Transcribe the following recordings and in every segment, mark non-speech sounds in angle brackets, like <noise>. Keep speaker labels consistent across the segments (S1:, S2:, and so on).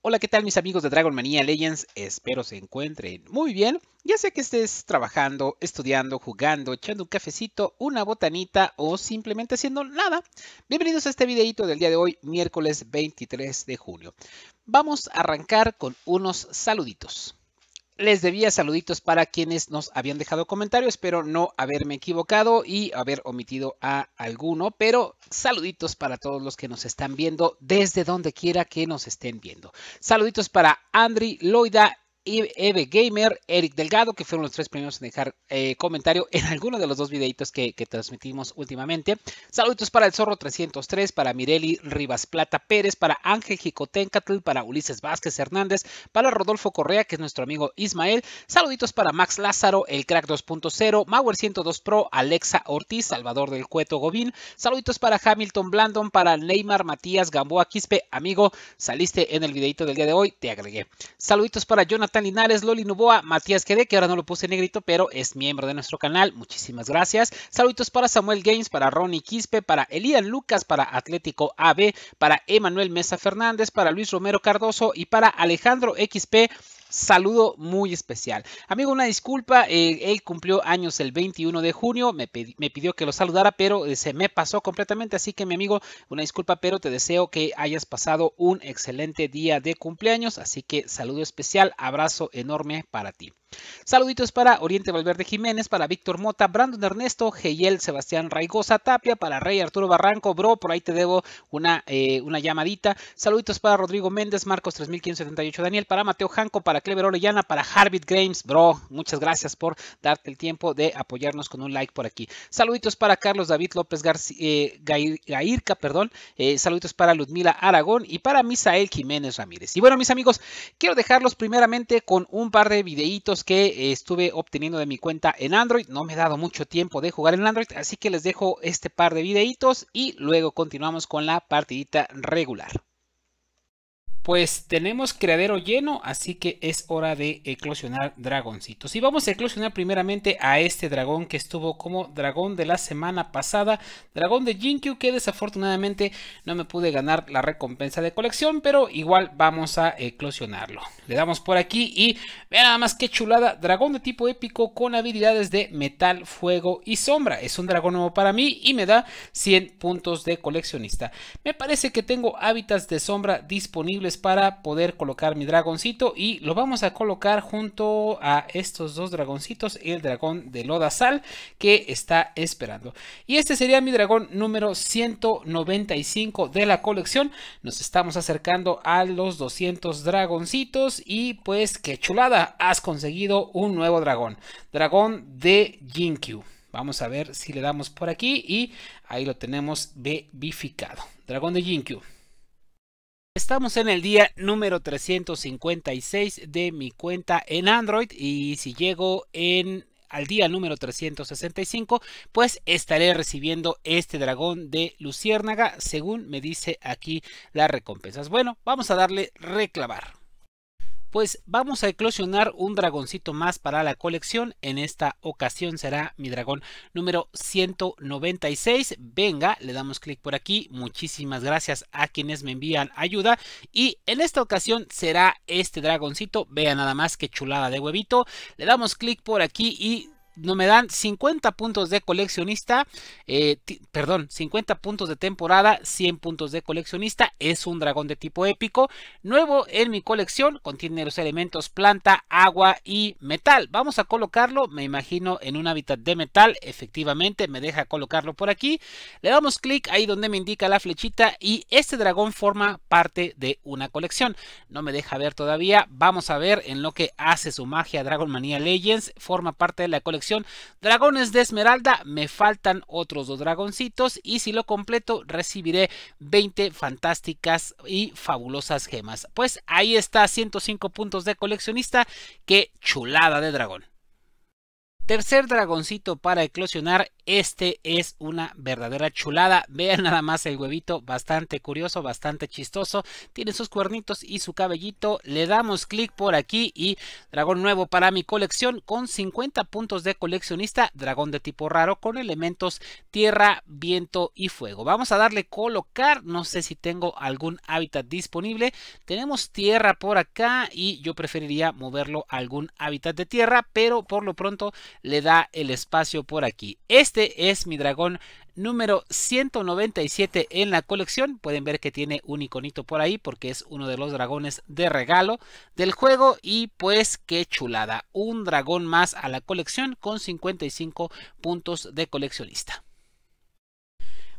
S1: Hola, ¿qué tal mis amigos de Dragon Manía Legends? Espero se encuentren muy bien, ya sea que estés trabajando, estudiando, jugando, echando un cafecito, una botanita o simplemente haciendo nada. Bienvenidos a este videito del día de hoy, miércoles 23 de junio. Vamos a arrancar con unos saluditos les debía saluditos para quienes nos habían dejado comentarios, espero no haberme equivocado y haber omitido a alguno, pero saluditos para todos los que nos están viendo desde donde quiera que nos estén viendo. Saluditos para Andri, Loida, Eve Gamer, Eric Delgado, que fueron los tres primeros en dejar eh, comentario en alguno de los dos videitos que, transmitimos últimamente. Saludos para el Zorro 303, para Mireli Rivas Plata Pérez, para Ángel Jicotencatl, para Ulises Vázquez Hernández, para Rodolfo Correa, que es nuestro amigo Ismael. Saluditos para Max Lázaro, el Crack 2.0, Mauer 102 Pro, Alexa Ortiz, Salvador del Cueto Gobín. Saluditos para Hamilton Blandon, para Neymar Matías Gamboa Quispe, amigo, saliste en el videito del día de hoy, te agregué. Saluditos para Jonathan Jonathan Loli Nuboa, Matías Quede, que ahora no lo puse en negrito, pero es miembro de nuestro canal. Muchísimas gracias. Saludos para Samuel Games, para Ronnie Quispe, para Elian Lucas, para Atlético AB, para Emanuel Mesa Fernández, para Luis Romero Cardoso y para Alejandro XP saludo muy especial. Amigo, una disculpa, eh, él cumplió años el 21 de junio, me, pidió que lo saludara, pero eh, se me pasó completamente, así que mi amigo, una disculpa, pero te deseo que hayas pasado un excelente día de cumpleaños, así que saludo especial, abrazo enorme para ti. Saluditos para Oriente Valverde Jiménez, para Víctor Mota, Brandon Ernesto, Geyel, Sebastián Raigosa, Tapia, para Rey Arturo Barranco, bro, por ahí te debo una, eh, llamadita. Saluditos para Rodrigo Méndez, Marcos 3578 Daniel, para Mateo Janco, para Clever Orellana, para Harvard Games, bro, muchas gracias por darte el tiempo de apoyarnos con un like por aquí. Saluditos para Carlos David López García, eh, Gairca, perdón. Eh, saluditos para Ludmila Aragón y para Misael Jiménez Ramírez. Y bueno, mis amigos, quiero dejarlos primeramente con un par de videitos que eh, estuve obteniendo de mi cuenta en Android. No me he dado mucho tiempo de jugar en Android, así que les dejo este par de videitos y luego continuamos con la partidita regular pues tenemos criadero lleno, así que es hora de eclosionar dragoncitos. Y vamos a eclosionar primeramente a este dragón que estuvo como dragón de la semana pasada, dragón de Jinkyu, que desafortunadamente no me pude ganar la recompensa de colección, pero igual vamos a eclosionarlo. Le damos por aquí y vean nada más qué chulada, dragón de tipo épico con habilidades de metal, fuego y sombra. Es un dragón nuevo para mí y me da 100 puntos de coleccionista. Me parece que tengo hábitats de sombra disponibles para poder colocar mi dragoncito y lo vamos a colocar junto a estos dos dragoncitos, el dragón de Lodazal que está esperando. Y este sería mi dragón número 195 de la colección. Nos estamos acercando a los 200 dragoncitos y pues qué chulada, has conseguido un nuevo dragón, dragón de Jinkyu. Vamos a ver si le damos por aquí y ahí lo tenemos bebificado. Dragón de Jinkyu. Estamos en el día número 356 de mi cuenta en Android y si llego en al día número 365, pues estaré recibiendo este dragón de Luciérnaga, según me dice aquí las recompensas. Bueno, vamos a darle reclamar pues vamos a eclosionar un dragoncito más para la colección. En esta ocasión será mi dragón número 196. Venga, le damos clic por aquí. Muchísimas gracias a quienes me envían ayuda. Y en esta ocasión será este dragoncito. Vea nada más que chulada de huevito. Le damos clic por aquí y no me dan 50 puntos de coleccionista, eh, perdón, 50 puntos de temporada, 100 puntos de coleccionista, es un dragón de tipo épico, nuevo en mi colección, contiene los elementos planta, agua y metal, vamos a colocarlo, me imagino en un hábitat de metal, efectivamente me deja colocarlo por aquí, le damos clic ahí donde me indica la flechita y este dragón forma parte de una colección, no me deja ver todavía, vamos a ver en lo que hace su magia Dragon Mania Legends, forma parte de la colección Dragones de esmeralda, me faltan otros dos dragoncitos y si lo completo recibiré 20 fantásticas y fabulosas gemas. Pues ahí está, 105 puntos de coleccionista, qué chulada de dragón. Tercer dragoncito para eclosionar. Este es una verdadera chulada. Vean nada más el huevito. Bastante curioso, bastante chistoso. Tiene sus cuernitos y su cabellito. Le damos clic por aquí y dragón nuevo para mi colección. Con 50 puntos de coleccionista. Dragón de tipo raro con elementos tierra, viento y fuego. Vamos a darle colocar. No sé si tengo algún hábitat disponible. Tenemos tierra por acá y yo preferiría moverlo a algún hábitat de tierra. Pero por lo pronto le da el espacio por aquí. Este es mi dragón número 197 en la colección. Pueden ver que tiene un iconito por ahí porque es uno de los dragones de regalo del juego. Y pues qué chulada, un dragón más a la colección con 55 puntos de coleccionista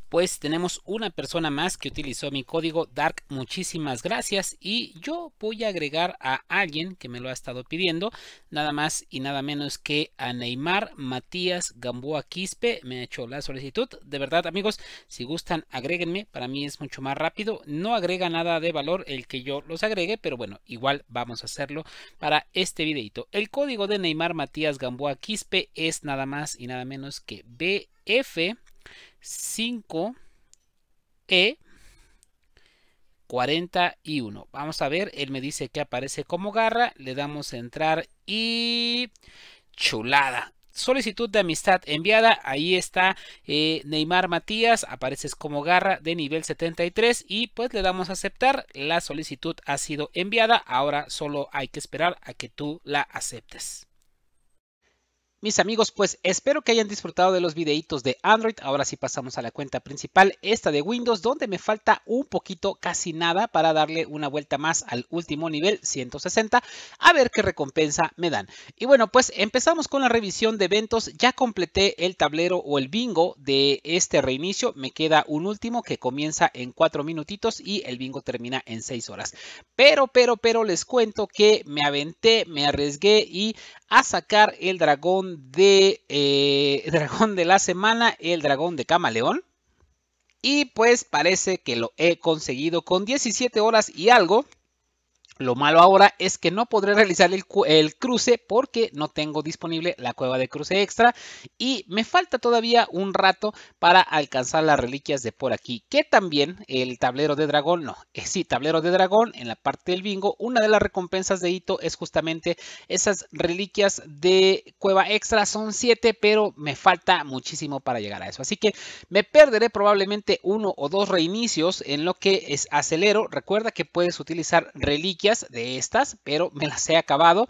S1: pues tenemos una persona más que utilizó mi código Dark. Muchísimas gracias. Y yo voy a agregar a alguien que me lo ha estado pidiendo. Nada más y nada menos que a Neymar Matías Gamboa Quispe. Me ha hecho la solicitud. De verdad, amigos, si gustan, agréguenme. Para mí es mucho más rápido. No agrega nada de valor el que yo los agregue. Pero bueno, igual vamos a hacerlo para este videito. El código de Neymar Matías Gamboa Quispe es nada más y nada menos que BF. 5E 41. Vamos a ver, él me dice que aparece como garra, le damos a entrar y chulada. Solicitud de amistad enviada, ahí está eh, Neymar Matías, apareces como garra de nivel 73 y pues le damos a aceptar, la solicitud ha sido enviada, ahora solo hay que esperar a que tú la aceptes. Mis amigos, pues espero que hayan disfrutado de los videitos de Android. Ahora sí pasamos a la cuenta principal, esta de Windows, donde me falta un poquito, casi nada, para darle una vuelta más al último nivel 160, a ver qué recompensa me dan. Y bueno, pues empezamos con la revisión de eventos. Ya completé el tablero o el bingo de este reinicio. Me queda un último que comienza en 4 minutitos y el bingo termina en 6 horas. Pero, pero, pero les cuento que me aventé, me arriesgué y a sacar el dragón de eh, <laughs> dragón de la semana, el dragón de camaleón. Y pues parece que lo he conseguido con 17 horas y algo. Lo malo ahora es que no podré realizar el, cruce porque no tengo disponible la cueva de cruce extra y me falta todavía un rato para alcanzar las reliquias de por aquí, que también el tablero de dragón, no, eh, sí, tablero de dragón en la parte del bingo, una de las recompensas de Hito es justamente esas reliquias de cueva extra, son 7, pero me falta muchísimo para llegar a eso, así que me perderé probablemente uno o dos reinicios en lo que es acelero, recuerda que puedes utilizar reliquias de estas, pero me las he acabado.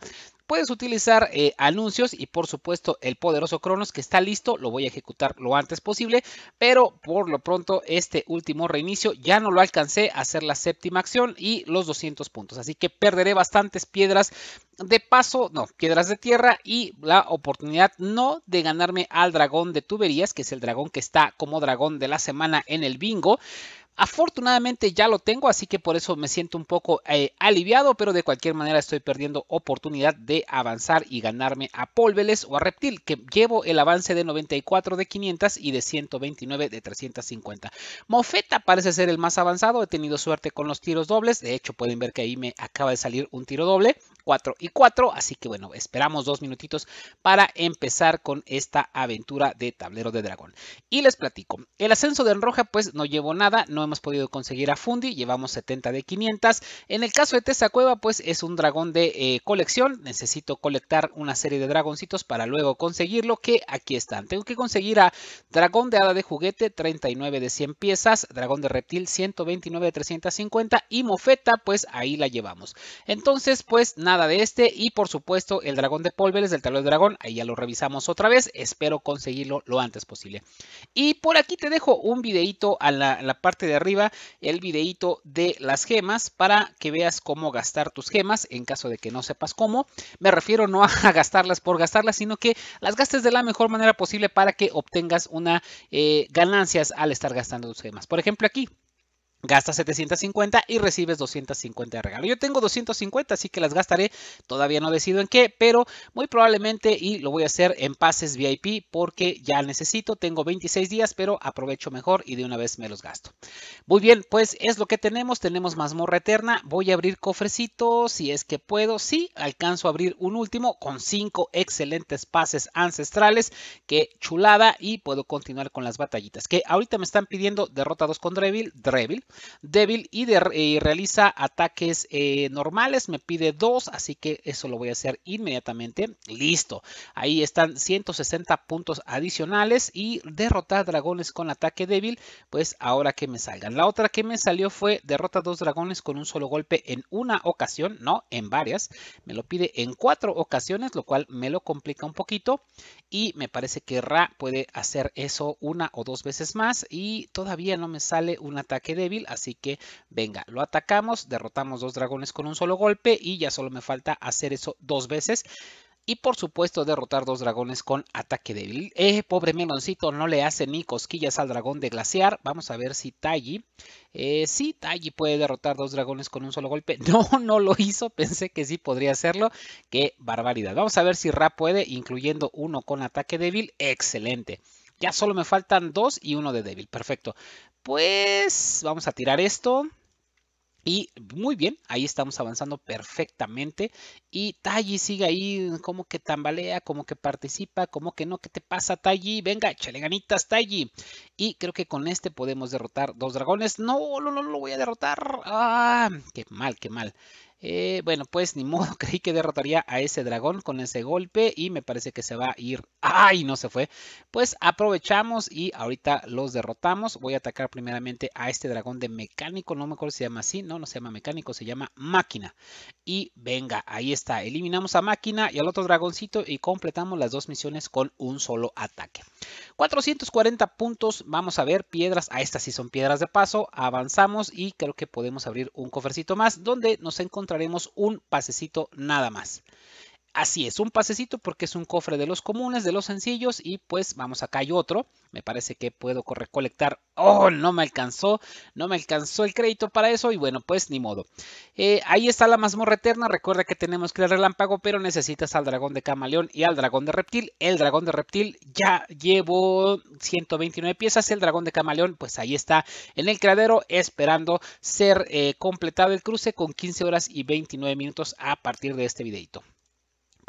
S1: Puedes utilizar eh, anuncios y por supuesto el poderoso Cronos que está listo. Lo voy a ejecutar lo antes posible, pero por lo pronto este último reinicio ya no lo alcancé a hacer la séptima acción y los 200 puntos. Así que perderé bastantes piedras de paso, no, piedras de tierra y la oportunidad no de ganarme al dragón de tuberías, que es el dragón que está como dragón de la semana en el bingo, Afortunadamente ya lo tengo, así que por eso me siento un poco eh, aliviado, pero de cualquier manera estoy perdiendo oportunidad de avanzar y ganarme a pólveles o a Reptil, que llevo el avance de 94 de 500 y de 129 de 350. Mofeta parece ser el más avanzado, he tenido suerte con los tiros dobles, de hecho pueden ver que ahí me acaba de salir un tiro doble 4 y 4. Así que bueno, esperamos dos minutitos para empezar con esta aventura de tablero de dragón. Y les platico, el ascenso de Enroja pues no llevo nada, no hemos podido conseguir a Fundi, llevamos 70 de 500. En el caso de Tessa Cueva pues es un dragón de eh, colección, necesito colectar una serie de dragoncitos para luego conseguirlo, que aquí están. Tengo que conseguir a dragón de hada de juguete 39 de 100 piezas, dragón de reptil 129 de 350 y mofeta pues ahí la llevamos. Entonces pues nada de este. Y por supuesto, el dragón de pólveres del tablero de dragón. Ahí ya lo revisamos otra vez. Espero conseguirlo lo antes posible. Y por aquí te dejo un videito a la, parte de arriba. El videito de las gemas para que veas cómo gastar tus gemas en caso de que no sepas cómo. Me refiero no <laughs> a gastarlas por gastarlas, sino que las gastes de la mejor manera posible para que obtengas una eh, ganancias al estar gastando tus gemas. Por ejemplo, aquí gasta 750 y recibes 250 de regalo. Yo tengo 250, así que las gastaré. Todavía no decido en qué, pero muy probablemente y lo voy a hacer en pases VIP porque ya necesito. Tengo 26 días, pero aprovecho mejor y de una vez me los gasto. Muy bien, pues es lo que tenemos. Tenemos mazmorra eterna. Voy a abrir cofrecitos si es que puedo. Sí, alcanzo a abrir un último con 5 excelentes pases ancestrales. Qué chulada. Y puedo continuar con las batallitas que ahorita me están pidiendo derrotados con Drevil. Drevil débil y, realiza ataques eh, normales. Me pide dos, así que eso lo voy a hacer inmediatamente. Listo. Ahí están 160 puntos adicionales y derrotar dragones con ataque débil, pues ahora que me salgan. La otra que me salió fue derrota dos dragones con un solo golpe en una ocasión, no en varias. Me lo pide en cuatro ocasiones, lo cual me lo complica un poquito y me parece que Ra puede hacer eso una o dos veces más y todavía no me sale un ataque débil así que venga, lo atacamos, derrotamos dos dragones con un solo golpe y ya solo me falta hacer eso dos veces. Y por supuesto derrotar dos dragones con ataque débil. Eh, pobre meloncito, no le hace ni cosquillas al dragón de glaciar. Vamos a ver si Taiji, eh, sí, puede derrotar dos dragones con un solo golpe. <laughs> No, no lo hizo. Pensé que sí podría hacerlo. Qué barbaridad. Vamos a ver si Ra puede, incluyendo uno con ataque débil. Excelente. Ya solo me faltan dos y uno de débil. Perfecto pues vamos a tirar esto. Y muy bien, ahí estamos avanzando perfectamente. Y Taji sigue ahí, como que tambalea, como que participa, como que no, ¿qué te pasa, Taji? Venga, chale ganitas, Taji. Y creo que con este podemos derrotar dos dragones. No, no, no, lo voy a derrotar. Ah, qué mal, qué mal. Eh, bueno, pues ni modo, <laughs> creí que derrotaría a ese dragón con ese golpe y me parece que se va a ir. ¡Ay! No se fue. Pues aprovechamos y ahorita los derrotamos. Voy a atacar primeramente a este dragón de mecánico. No me acuerdo si se llama así. No, no se llama mecánico, se llama máquina. Y venga, ahí está. Eliminamos a máquina y al otro dragoncito y completamos las dos misiones con un solo ataque. 440 puntos. Vamos a ver piedras. A estas sí son piedras de paso. Avanzamos y creo que podemos abrir un cofrecito más donde nos encontramos haremos un pasecito nada más. Así es, un pasecito porque es un cofre de los comunes, de los sencillos y pues vamos, acá hay otro. Me parece que puedo recolectar. ¡Oh! No me alcanzó, no me alcanzó el crédito para eso y bueno, pues ni modo. Eh, ahí está la mazmorra eterna. Recuerda que tenemos que el relámpago, pero necesitas al dragón de camaleón y al dragón de reptil. El dragón de reptil ya llevo 129 piezas. El dragón de camaleón, pues ahí está en el creadero, esperando ser eh, completado el cruce con 15 horas y 29 minutos a partir de este videito.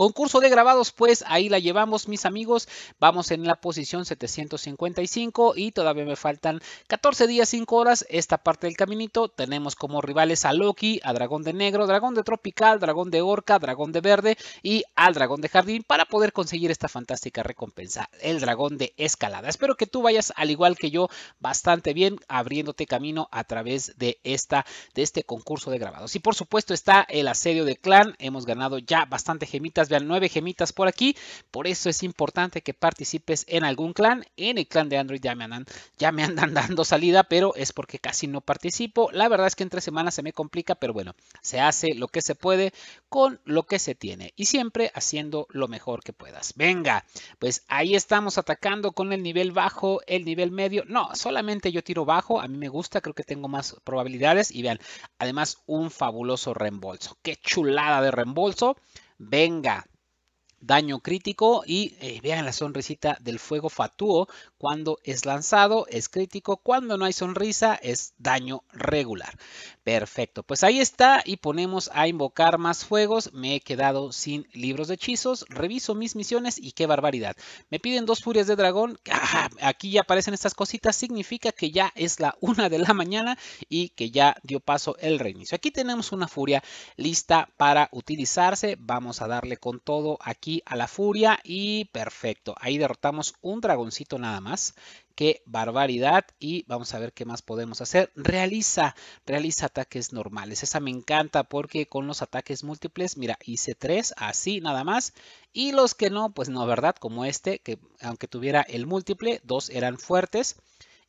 S1: Concurso de grabados, pues ahí la llevamos, mis amigos. Vamos en la posición 755 y todavía me faltan 14 días, 5 horas. Esta parte del caminito tenemos como rivales a Loki, a Dragón de Negro, Dragón de Tropical, Dragón de Orca, Dragón de Verde y al Dragón de Jardín para poder conseguir esta fantástica recompensa, el Dragón de Escalada. Espero que tú vayas al igual que yo bastante bien abriéndote camino a través de, esta, de este concurso de grabados. Y por supuesto está el asedio de clan. Hemos ganado ya bastante gemitas vean nueve gemitas por aquí. Por eso es importante que participes en algún clan. En el clan de Android ya me andan, ya me andan <laughs> dando salida, pero es porque casi no participo. La verdad es que en tres semanas se me complica, pero bueno, se hace lo que se puede con lo que se tiene y siempre haciendo lo mejor que puedas. Venga, pues ahí estamos atacando con el nivel bajo, el nivel medio. No, solamente yo tiro bajo, a mí me gusta, creo que tengo más probabilidades y vean, además un fabuloso reembolso. Qué chulada de reembolso. Venga. Daño crítico y eh, vean la sonrisita del fuego fatuo. Cuando es lanzado es crítico, cuando no hay sonrisa es daño regular. Perfecto, pues ahí está y ponemos a invocar más fuegos. Me he quedado sin libros de hechizos, reviso mis misiones y qué barbaridad. Me piden dos furias de dragón, aquí ya aparecen estas cositas, significa que ya es la una de la mañana y que ya dio paso el reinicio. Aquí tenemos una furia lista para utilizarse, vamos a darle con todo aquí a la furia y perfecto. Ahí derrotamos un dragoncito nada más qué barbaridad y vamos a ver qué más podemos hacer. Realiza, realiza ataques normales. Esa me encanta porque con los ataques múltiples, mira, hice tres, así nada más. Y los que no, pues no, ¿verdad? Como este, que aunque tuviera el múltiple, dos eran fuertes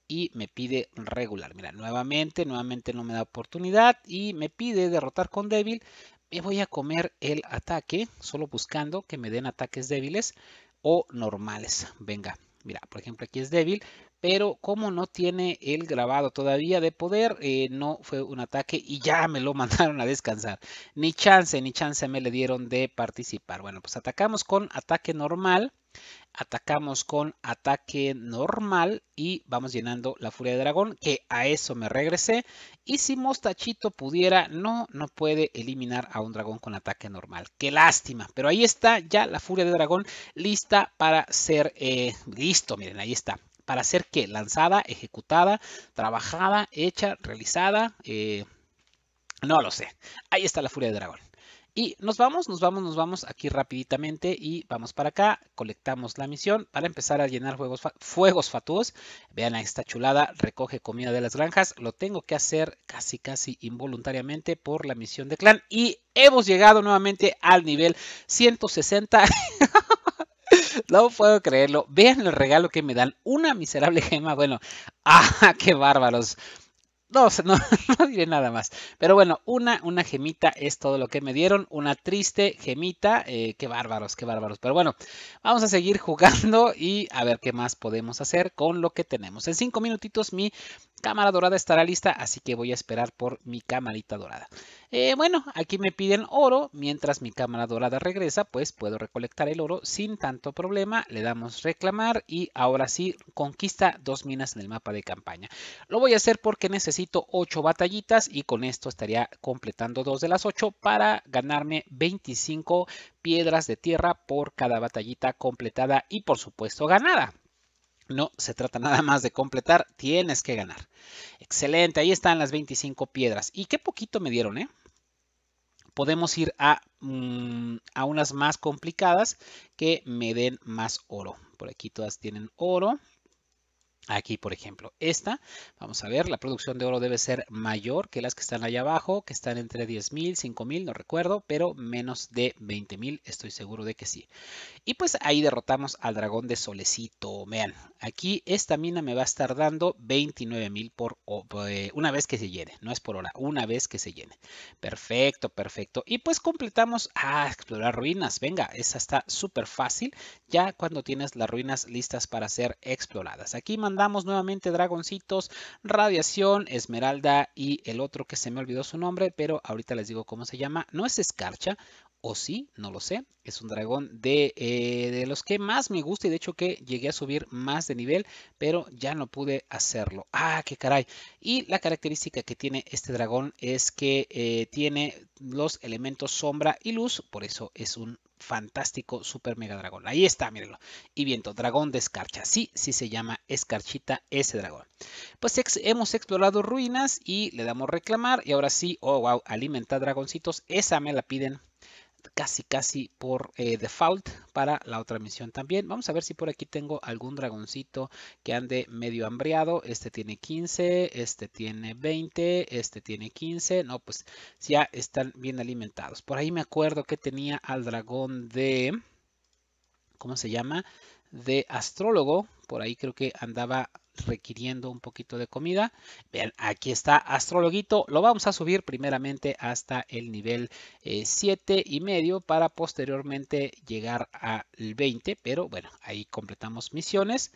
S1: y me pide regular. Mira, nuevamente, nuevamente no me da oportunidad y me pide derrotar con débil. Me voy a comer el ataque, solo buscando que me den ataques débiles o normales. Venga, Mira, por ejemplo, aquí es débil, pero como no tiene el grabado todavía de poder, eh, no fue un ataque y ya me lo <laughs> mandaron a descansar. Ni chance, ni chance me le dieron de participar. Bueno, pues atacamos con ataque normal atacamos con ataque normal y vamos llenando la furia de dragón, que a eso me regresé. Y si Mostachito pudiera, no, no puede eliminar a un dragón con ataque normal. Qué lástima, pero ahí está ya la furia de dragón lista para ser eh, listo. Miren, ahí está. Para ser que lanzada, ejecutada, trabajada, hecha, realizada. Eh, no lo sé. Ahí está la furia de dragón. Y nos vamos, nos vamos, nos vamos aquí rapiditamente y vamos para acá, colectamos la misión para empezar a llenar fuegos fatuos. Vean esta chulada, recoge comida de las granjas. Lo tengo que hacer casi casi involuntariamente por la misión de clan y hemos llegado nuevamente al nivel 160. <laughs> No puedo creerlo. Vean el regalo que me dan. Una miserable gema. Bueno, <laughs> ¡ah, qué bárbaros! no, <laughs> no, diré nada más. Pero bueno, una, una gemita es todo lo que me dieron. Una triste gemita. Eh, qué bárbaros, qué bárbaros. Pero bueno, vamos a seguir jugando y a ver qué más podemos hacer con lo que tenemos. En cinco minutitos mi cámara dorada estará lista, así que voy a esperar por mi camarita dorada. Eh, bueno, aquí me piden oro, mientras mi cámara dorada regresa, pues puedo recolectar el oro sin tanto problema. Le damos reclamar y ahora sí conquista dos minas en el mapa de campaña. Lo voy a hacer porque necesito ocho batallitas y con esto estaría completando dos de las ocho para ganarme 25 piedras de tierra por cada batallita completada y por supuesto ganada. No se trata nada más de completar, tienes que ganar. Excelente, ahí están las 25 piedras. Y qué poquito me dieron, ¿eh? podemos ir mm, a, unas más complicadas que me den más oro. Por aquí todas tienen oro aquí, por ejemplo. Esta, vamos a ver, la producción de oro debe ser mayor que las que están allá abajo, que están entre 10.000, 5.000, no recuerdo, pero menos de 20.000, estoy seguro de que sí. Y pues ahí derrotamos al dragón de solecito. Vean, aquí esta mina me va a estar dando 29.000 por eh, una vez que se llene, no es por hora, una vez que se llene. Perfecto, perfecto. Y pues completamos a ah, explorar ruinas. Venga, esa está súper fácil ya cuando tienes las ruinas listas para ser exploradas. Aquí mandamos nuevamente Dragoncitos, Radiación, Esmeralda y el otro que se me olvidó su nombre, pero ahorita les digo cómo se llama. No es Escarcha, o sí, no lo sé. Es un dragón eh, de, los que más me gusta y de hecho que llegué a subir más de nivel, pero ya no pude hacerlo. ¡Ah, qué caray! Y la característica que tiene este dragón es que eh, tiene los elementos sombra y luz, por eso es un fantástico Super Mega Dragón. Ahí está, mírenlo. Y viento, dragón de escarcha. Sí, sí se llama escarchita ese dragón. Pues hemos explorado ruinas y le damos reclamar. Y ahora sí, oh wow, alimenta dragoncitos. Esa me la piden casi casi por eh, default para la otra misión también. Vamos a ver si por aquí tengo algún dragoncito que ande medio hambriado, Este tiene 15, este tiene 20, este tiene 15. No, pues ya están bien alimentados. Por ahí me acuerdo que tenía al dragón de... ¿Cómo se llama? De astrólogo. Por ahí creo que andaba requiriendo un poquito de comida. Vean, aquí está Astrologuito. Lo vamos a subir primeramente hasta el nivel 7 eh, y medio para posteriormente llegar al 20. Pero bueno, ahí completamos misiones.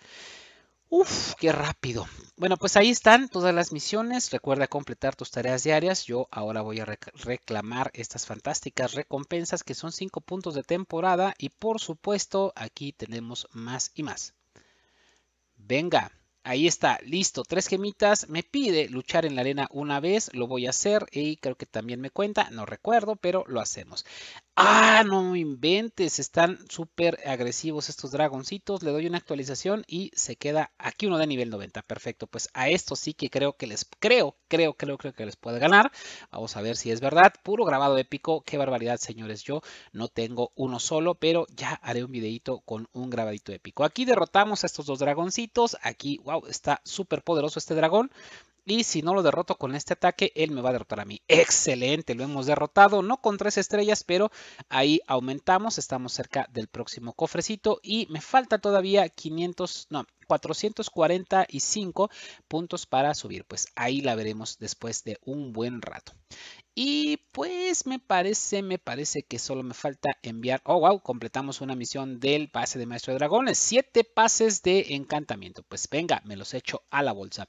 S1: Uf, qué rápido. Bueno, pues ahí están todas las misiones. Recuerda completar tus tareas diarias. Yo ahora voy a reclamar estas fantásticas recompensas que son 5 puntos de temporada. Y por supuesto, aquí tenemos más y más. Venga. Ahí está, listo, tres gemitas. Me pide luchar en la arena una vez, lo voy a hacer y creo que también me cuenta, no recuerdo, pero lo hacemos. ¡Ah, no inventes! Están súper agresivos estos dragoncitos. Le doy una actualización y se queda aquí uno de nivel 90. Perfecto, pues a esto sí que creo que les... Creo, creo, creo, creo que les puede ganar. Vamos a ver si es verdad. Puro grabado épico. ¡Qué barbaridad, señores! Yo no tengo uno solo, pero ya haré un videito con un grabadito épico. Aquí derrotamos a estos dos dragoncitos. Aquí, está súper poderoso este dragón. Y si no lo derroto con este ataque, él me va a derrotar a mí. Excelente, lo hemos derrotado, no con tres estrellas, pero ahí aumentamos. Estamos cerca del próximo cofrecito y me falta todavía 500, no, 445 puntos para subir. Pues ahí la veremos después de un buen rato. Y pues me parece, me parece que solo me falta enviar. Oh, wow, completamos una misión del pase de Maestro de Dragones. Siete pases de encantamiento. Pues venga, me los echo a la bolsa.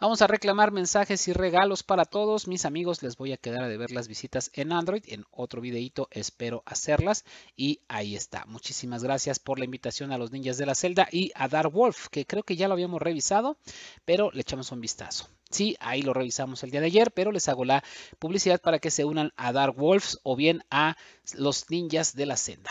S1: Vamos a reclamar mensajes y regalos para todos. Mis amigos, les voy a quedar a ver las visitas en Android. En otro videito espero hacerlas. Y ahí está. Muchísimas gracias por la invitación a los ninjas de la celda y a Dar Wolf, creo que ya lo habíamos revisado, pero le echamos un vistazo. Sí, ahí lo revisamos el día de ayer, pero les hago la publicidad para que se unan a Dark Wolves o bien a los ninjas de la senda.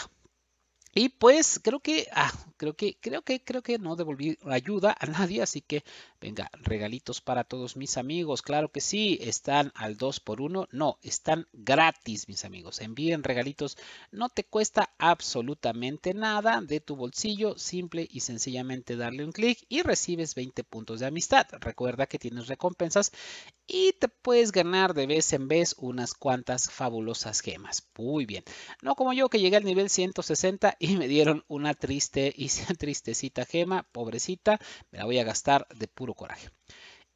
S1: Y pues creo que, ah, creo que, creo que, creo que no devolví ayuda a nadie, así que venga, regalitos para todos mis amigos. Claro que sí, están al 2 por 1 No, están gratis, mis amigos. Envíen regalitos, no te cuesta absolutamente nada de tu bolsillo. Simple y sencillamente darle un clic y recibes 20 puntos de amistad. Recuerda que tienes recompensas y te puedes ganar de vez en vez unas cuantas fabulosas gemas. Muy bien. No como yo que llegué al nivel 160 y me dieron una triste y <laughs> tristecita gema, pobrecita, me la voy a gastar de puro coraje.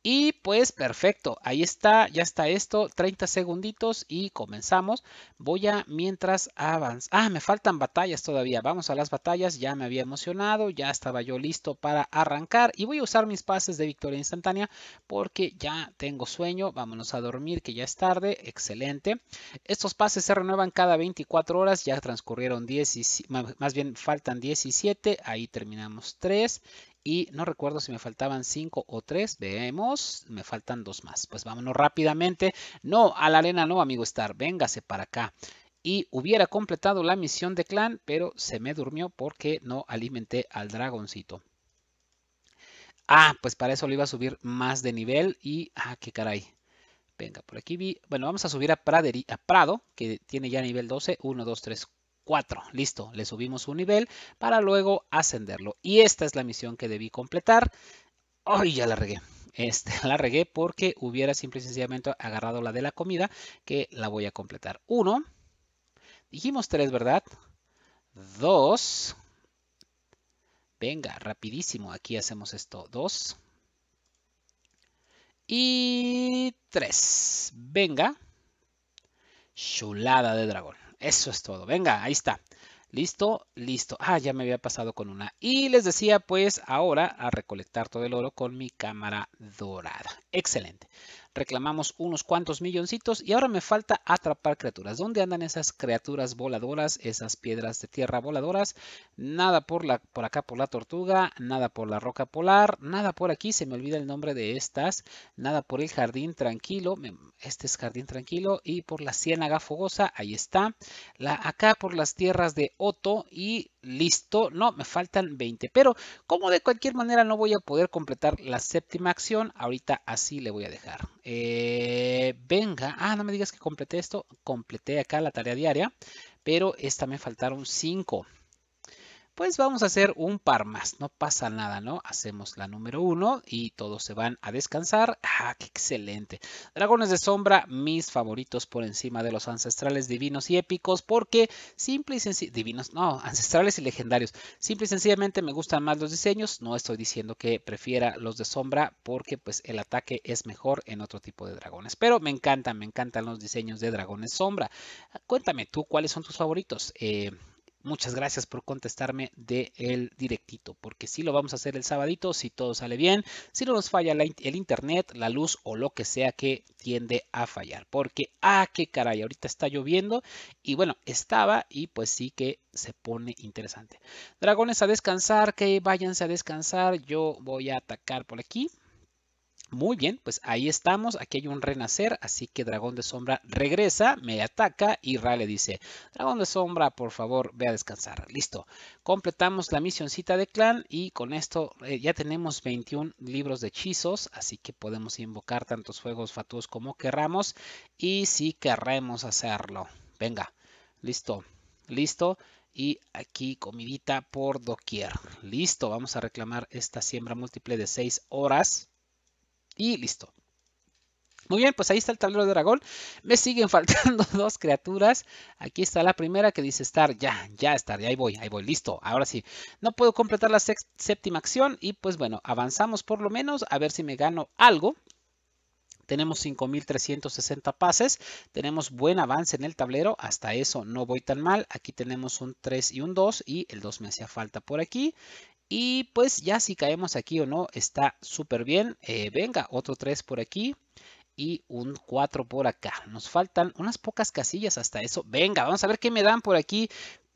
S1: Y pues perfecto, ahí está, ya está esto, 30 segunditos y comenzamos. Voy a mientras avanza. Ah, me faltan batallas todavía, vamos a las batallas, ya me había emocionado, ya estaba yo listo para arrancar y voy a usar mis pases de victoria instantánea porque ya tengo sueño, vámonos a dormir que ya es tarde, excelente. Estos pases se renuevan cada 24 horas, ya transcurrieron 10, más bien faltan 17, ahí terminamos 3 y no recuerdo si me faltaban 5 o 3, Veamos, me faltan dos más. Pues vámonos rápidamente. No, a la arena no, amigo Star. Véngase para acá. Y hubiera completado la misión de clan, pero se me durmió porque no alimenté al dragoncito. Ah, pues para eso lo iba a subir más de nivel y... Ah, qué caray. Venga, por aquí vi... Bueno, vamos a subir a, a Prado, que tiene ya nivel 12. 1, 2, 3, 4. Listo, le subimos un nivel para luego ascenderlo. Y esta es la misión que debí completar. ¡Ay, ya la regué! Este, <laughs> la regué porque hubiera simple y sencillamente agarrado la de la comida, que la voy a completar. 1. Dijimos tres, ¿verdad? 2. Venga, rapidísimo. Aquí hacemos esto. 2. Y 3. Venga. Chulada de dragón. Eso es todo. Venga, ahí está. Listo, listo. Ah, ya me había pasado con una. Y les decía, pues ahora a recolectar todo el oro con mi cámara dorada. Excelente reclamamos unos cuantos milloncitos y ahora me falta atrapar criaturas. ¿Dónde andan esas criaturas voladoras, esas piedras de tierra voladoras? Nada por, la, por acá por la tortuga, nada por la roca polar, nada por aquí, se me olvida el nombre de estas, nada por el jardín tranquilo, este es jardín tranquilo, y por la ciénaga fogosa, ahí está. La, acá por las tierras de Oto y listo. No, me faltan 20. Pero como de cualquier manera no voy a poder completar la séptima acción, ahorita así le voy a dejar. Eh, venga. Ah, no me digas que completé esto. Completé acá la tarea diaria. Pero esta me faltaron 5 pues vamos a hacer un par más, no pasa nada, ¿no? Hacemos la número uno y todos se van a descansar. ¡Ah, qué excelente! Dragones de sombra, mis favoritos por encima de los ancestrales divinos y épicos, porque simple y sencillo, divinos, no, ancestrales y legendarios. Simple y sencillamente me gustan más los diseños, no estoy diciendo que prefiera los de sombra, porque pues el ataque es mejor en otro tipo de dragones, pero me encantan, me encantan los diseños de dragones sombra. Cuéntame tú, ¿cuáles son tus favoritos? Eh, muchas gracias por contestarme de el directito, porque si lo vamos a hacer el sabadito, si todo sale bien, si no nos falla el internet, la luz o lo que sea que tiende a fallar, porque ah, qué caray, ahorita está lloviendo y bueno, estaba y pues sí que se pone interesante. Dragones a descansar, que váyanse a descansar, yo voy a atacar por aquí. Muy bien, pues ahí estamos. Aquí hay un renacer, así que Dragón de Sombra regresa, me ataca y Ra le dice, Dragón de Sombra, por favor, ve a descansar. Listo. Completamos la misioncita de clan y con esto eh, ya tenemos 21 libros de hechizos, así que podemos invocar tantos fuegos fatuos como querramos y si querremos hacerlo. Venga, listo, listo y aquí comidita por doquier. Listo, vamos a reclamar esta siembra múltiple de 6 horas. Y listo. Muy bien, pues ahí está el tablero de dragón. Me siguen <laughs> faltando dos criaturas. Aquí está la primera que dice estar. Ya, ya estar. Ya ahí voy, ahí voy. Listo. Ahora sí. No puedo completar la séptima acción. Y pues bueno, avanzamos por lo menos. A ver si me gano algo. Tenemos 5.360 pases. Tenemos buen avance en el tablero. Hasta eso no voy tan mal. Aquí tenemos un 3 y un 2. Y el 2 me hacía falta por aquí. Y pues ya si caemos aquí o no, está súper bien. Eh, venga, otro 3 por aquí y un 4 por acá. Nos faltan unas pocas casillas hasta eso. Venga, vamos a ver qué me dan por aquí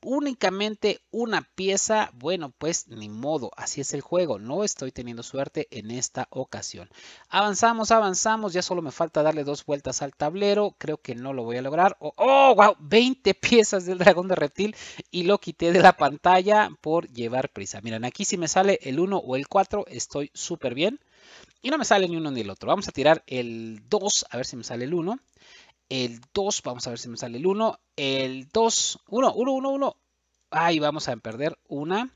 S1: únicamente una pieza, bueno, pues ni modo, así es el juego, no estoy teniendo suerte en esta ocasión. Avanzamos, avanzamos, ya solo me falta darle dos vueltas al tablero, creo que no lo voy a lograr. ¡Oh, wow! 20 <laughs> piezas del dragón de reptil y lo quité de la pantalla por llevar prisa. Miren, aquí si me sale el 1 o el 4 estoy súper bien. Y no me sale ni uno ni el otro. Vamos a tirar el 2, a ver si me sale el 1 el 2, vamos a ver si me sale el 1, el 2, 1, 1, 1, 1, ahí vamos a perder una,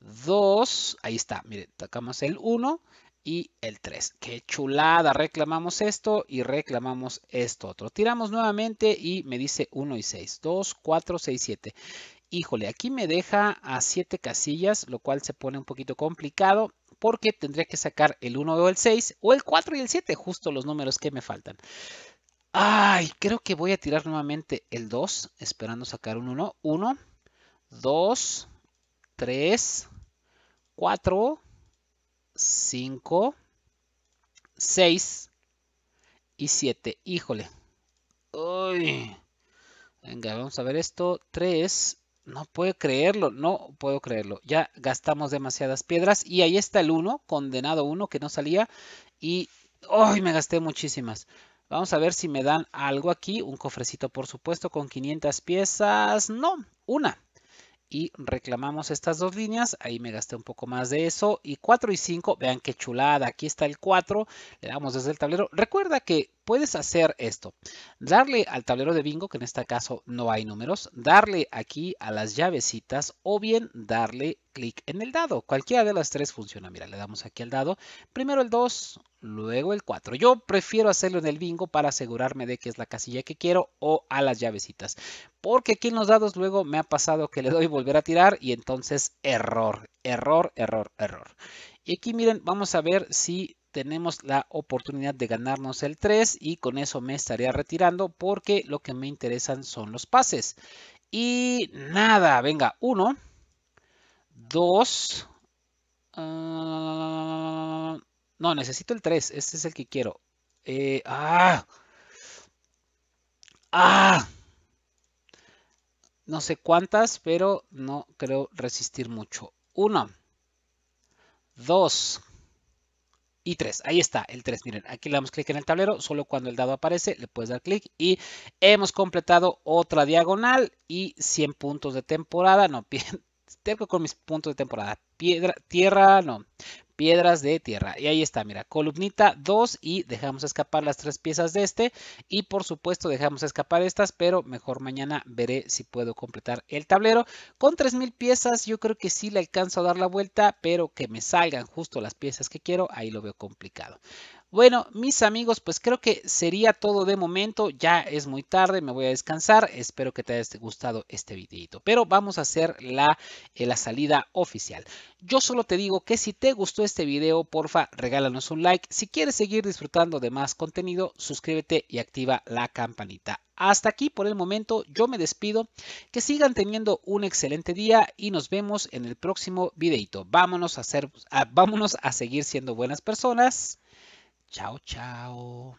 S1: 2, ahí está, miren, tocamos el 1 y el 3. ¡Qué chulada! Reclamamos esto y reclamamos esto otro. Tiramos nuevamente y me dice 1 y 6, 2, 4, 6, 7. Híjole, aquí me deja a 7 casillas, lo cual se pone un poquito complicado porque tendría que sacar el 1 o el 6 o el 4 y el 7, justo los números que me faltan. Ay, creo que voy a tirar nuevamente el 2, esperando sacar un 1. 1, 2, 3, 4, 5, 6 y 7. Híjole. Uy. Venga, vamos a ver esto. 3. No puedo creerlo, no puedo creerlo. Ya gastamos demasiadas piedras. Y ahí está el 1, condenado 1, que no salía. Y, ¡ay! me gasté muchísimas. Vamos a ver si me dan algo aquí. Un cofrecito, por supuesto, con 500 piezas. No, una. Y reclamamos estas dos líneas. Ahí me gasté un poco más de eso. Y 4 y 5. Vean qué chulada. Aquí está el 4. Le damos desde el tablero. Recuerda que puedes hacer esto. Darle al tablero de bingo, que en este caso no hay números, darle aquí a las llavecitas o bien darle clic en el dado. Cualquiera de las tres funciona. Mira, le damos aquí al dado. Primero el 2, luego el 4. Yo prefiero hacerlo en el bingo para asegurarme de que es la casilla que quiero o a las llavecitas. Porque aquí en los dados luego me ha pasado que le doy volver a tirar y entonces error, error, error, error. Y aquí miren, vamos a ver si tenemos la oportunidad de ganarnos el 3 y con eso me estaría retirando porque lo que me interesan son los pases. Y nada, venga, 1, 2, ah, no, necesito el 3, este es el que quiero. Eh, ah, ah, no sé cuántas, pero no creo resistir mucho. 1, 2, y 3. Ahí está el 3. Miren, aquí le damos clic en el tablero. Solo cuando el dado aparece le puedes dar clic. Y hemos completado otra diagonal y 100 puntos de temporada. No, <laughs> tengo con mis puntos de temporada. Piedra, tierra, no piedras de tierra. Y ahí está, mira, columnita 2 y dejamos escapar las tres piezas de este. Y por supuesto dejamos escapar estas, pero mejor mañana veré si puedo completar el tablero. Con 3000 piezas yo creo que sí le alcanzo a dar la vuelta, pero que me salgan justo las piezas que quiero, ahí lo veo complicado. Bueno, mis amigos, pues creo que sería todo de momento. Ya es muy tarde, me voy a descansar. Espero que te haya gustado este videito. Pero vamos a hacer la, eh, la salida oficial. Yo solo te digo que si te gustó este video, porfa, regálanos un like. Si quieres seguir disfrutando de más contenido, suscríbete y activa la campanita. Hasta aquí por el momento, yo me despido. Que sigan teniendo un excelente día y nos vemos en el próximo videito. Vámonos a, hacer, ah, vámonos a seguir siendo buenas personas. Ciao ciao!